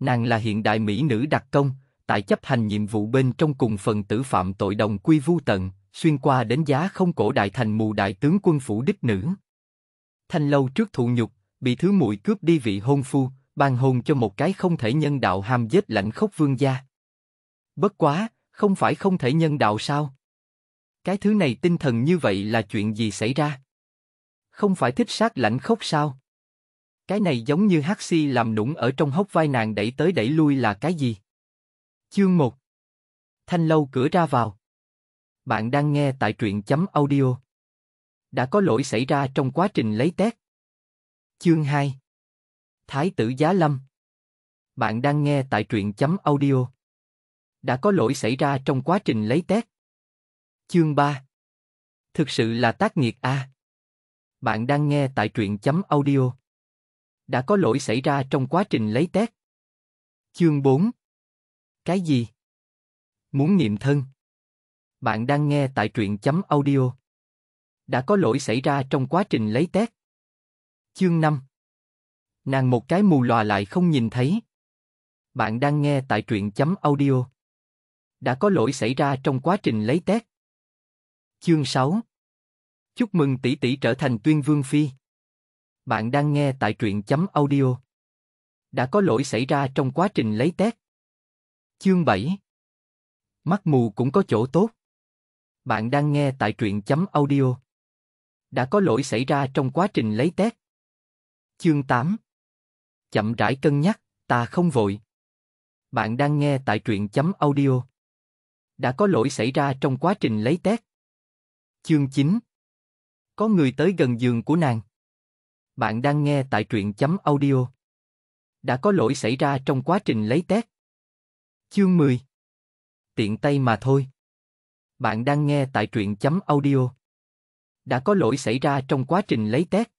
Nàng là hiện đại mỹ nữ đặc công, tại chấp hành nhiệm vụ bên trong cùng phần tử phạm tội đồng quy vu tận, xuyên qua đến giá không cổ đại thành mù đại tướng quân phủ đích nữ. Thanh lâu trước thụ nhục, bị thứ muội cướp đi vị hôn phu, ban hôn cho một cái không thể nhân đạo ham giết lạnh khốc vương gia. Bất quá, không phải không thể nhân đạo sao? Cái thứ này tinh thần như vậy là chuyện gì xảy ra? Không phải thích sát lạnh khốc sao? Cái này giống như hắc si làm nũng ở trong hốc vai nàng đẩy tới đẩy lui là cái gì? Chương 1 Thanh lâu cửa ra vào Bạn đang nghe tại truyện chấm audio Đã có lỗi xảy ra trong quá trình lấy tét Chương 2 Thái tử Giá Lâm Bạn đang nghe tại truyện chấm audio Đã có lỗi xảy ra trong quá trình lấy tét Chương 3 Thực sự là tác nghiệt a à? Bạn đang nghe tại truyện chấm audio đã có lỗi xảy ra trong quá trình lấy test. Chương 4 Cái gì? Muốn nghiệm thân? Bạn đang nghe tại truyện chấm audio. Đã có lỗi xảy ra trong quá trình lấy test. Chương 5 Nàng một cái mù lòa lại không nhìn thấy. Bạn đang nghe tại truyện chấm audio. Đã có lỗi xảy ra trong quá trình lấy test. Chương 6 Chúc mừng tỷ tỷ trở thành tuyên vương phi. Bạn đang nghe tại truyện chấm audio. Đã có lỗi xảy ra trong quá trình lấy test. Chương 7 Mắt mù cũng có chỗ tốt. Bạn đang nghe tại truyện chấm audio. Đã có lỗi xảy ra trong quá trình lấy test. Chương 8 Chậm rãi cân nhắc, ta không vội. Bạn đang nghe tại truyện chấm audio. Đã có lỗi xảy ra trong quá trình lấy test. Chương 9 Có người tới gần giường của nàng. Bạn đang nghe tại truyện chấm audio. Đã có lỗi xảy ra trong quá trình lấy test. Chương 10 Tiện tay mà thôi. Bạn đang nghe tại truyện chấm audio. Đã có lỗi xảy ra trong quá trình lấy test.